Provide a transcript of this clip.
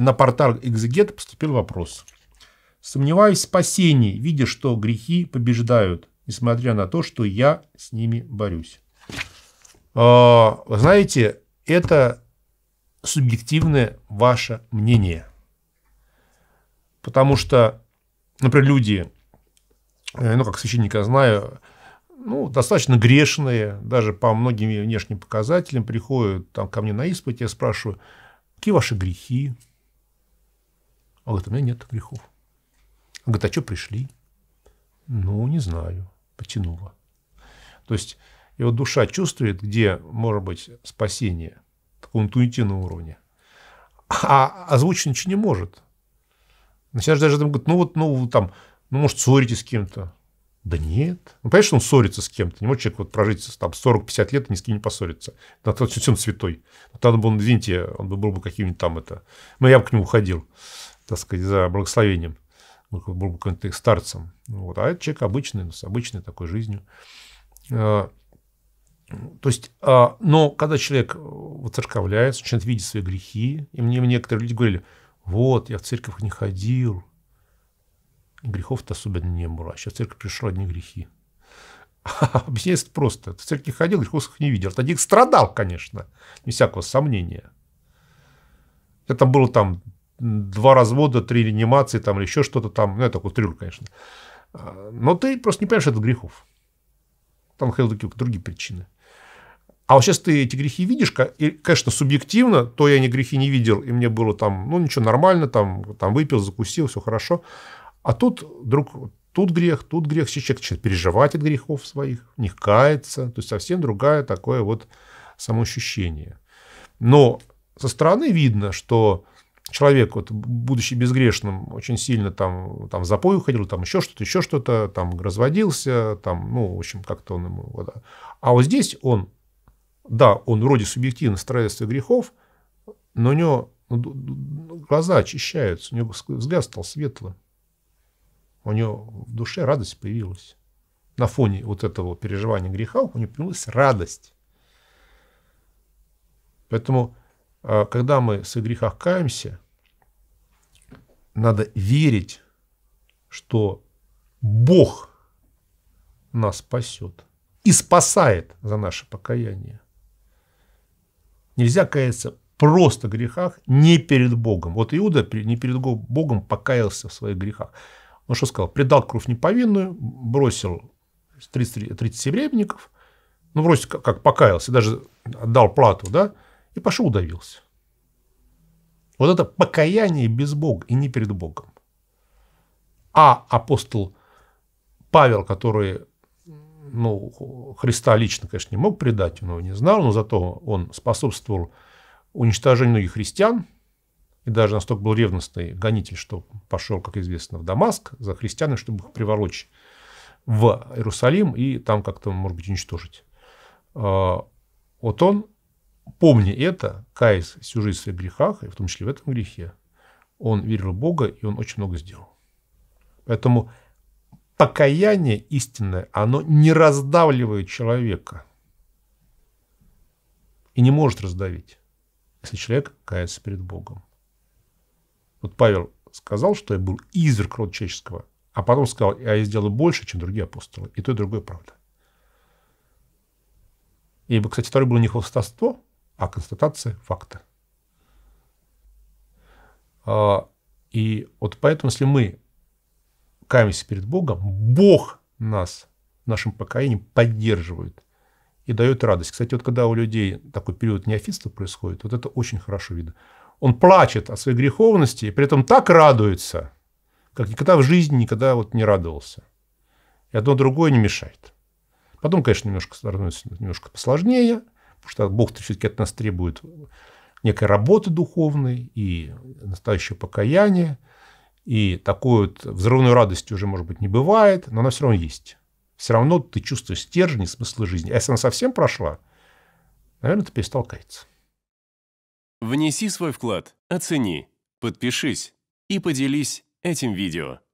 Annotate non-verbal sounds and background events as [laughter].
на портал Экзегет e поступил вопрос. Сомневаюсь в спасении, видя, что грехи побеждают, несмотря на то, что я с ними борюсь. А, вы знаете, это субъективное ваше мнение. Потому что, например, люди, э, ну, как священника знаю, ну, достаточно грешные, даже по многим внешним показателям приходят там, ко мне на испыт, я спрашиваю, какие ваши грехи, он говорит, у меня нет грехов. Он говорит, а что пришли? Ну, не знаю. Потянуло. То есть его душа чувствует, где может быть спасение, в таком интуитивном уровне. А озвучить ничего не может. Сейчас даже там говорит, ну вот, ну там, ну может ссоритесь с кем-то. Да нет. Ну, понятно, что он ссорится с кем-то. Не может человек вот прожить там 40-50 лет и ни с кем не поссориться. Это все святой. Надо бы он, извините, он был бы каким-нибудь там это... Ну, я бы к нему ходил так сказать, за благословением, был каким старцем. Вот. А этот человек обычный, с обычной такой жизнью. А, то есть, а, но когда человек воцерковляется, начинает видеть свои грехи, и мне некоторые люди говорили, вот, я в церковь не ходил, грехов-то особенно не было, а сейчас в церковь пришел одни грехи. А [laughs] объясняется это просто. В церковь не ходил, грехов не видел. Тогда страдал, конечно, без всякого сомнения. Это было там два развода, три реанимации там, или еще что-то там. Ну, это такой трюр, конечно. А, но ты просто не понимаешь этот грехов. Там такие другие причины. А вот сейчас ты эти грехи видишь, и, конечно, субъективно, то я не грехи не видел, и мне было там, ну, ничего, нормально, там, там выпил, закусил, все хорошо. А тут вдруг тут грех, тут грех, сейчас человек начинает переживать от грехов своих, не кается, то есть совсем другая такое вот самоощущение. Но со стороны видно, что человек, вот, будучи безгрешным, очень сильно там, там в запой уходил, там еще что-то, еще что-то, там разводился, там, ну, в общем, как-то он ему... Вот, да. А вот здесь он, да, он вроде субъективно страдает строится грехов, но у него ну, ну, глаза очищаются, у него взгляд стал светлым. У него в душе радость появилась. На фоне вот этого переживания греха у него появилась радость. Поэтому а, когда мы в грехах каемся, надо верить, что Бог нас спасет и спасает за наше покаяние. Нельзя каяться просто в грехах не перед Богом. Вот Иуда не перед Богом покаялся в своих грехах. Он что сказал? Предал кровь неповинную, бросил 30, 30 серебряников, ну, бросил, как покаялся, даже отдал плату, да, и пошел удавился. Вот это покаяние без Бога и не перед Богом. А апостол Павел, который ну, Христа лично, конечно, не мог предать, он его не знал, но зато он способствовал уничтожению многих христиан, и даже настолько был ревностный гонитель, что пошел, как известно, в Дамаск за христианами, чтобы их приворочь в Иерусалим и там как-то, может быть, уничтожить. А, вот он помни это, каясь всю жизнь в своих грехах, и в том числе в этом грехе, он верил в Бога, и он очень много сделал. Поэтому покаяние истинное, оно не раздавливает человека. И не может раздавить, если человек кается перед Богом. Вот Павел сказал, что я был изверг рода человеческого, а потом сказал, «А я сделал больше, чем другие апостолы. И то, и другое правда. Ибо, кстати, второе было не хвостовство, а констатация факта. И вот поэтому, если мы каемся перед Богом, Бог нас в нашем покаянии поддерживает и дает радость. Кстати, вот когда у людей такой период неофиста происходит, вот это очень хорошо видно. Он плачет о своей греховности и при этом так радуется, как никогда в жизни никогда вот не радовался. И одно другое не мешает. Потом, конечно, немножко становится немножко посложнее, что Бог все-таки от нас требует некой работы духовной и настоящего покаяния. И такой вот взрывной радости уже, может быть, не бывает, но она все равно есть. Все равно ты чувствуешь стержень и смысл жизни. А если она совсем прошла, наверное, ты перестал каяться. Внеси свой вклад, оцени, подпишись и поделись этим видео.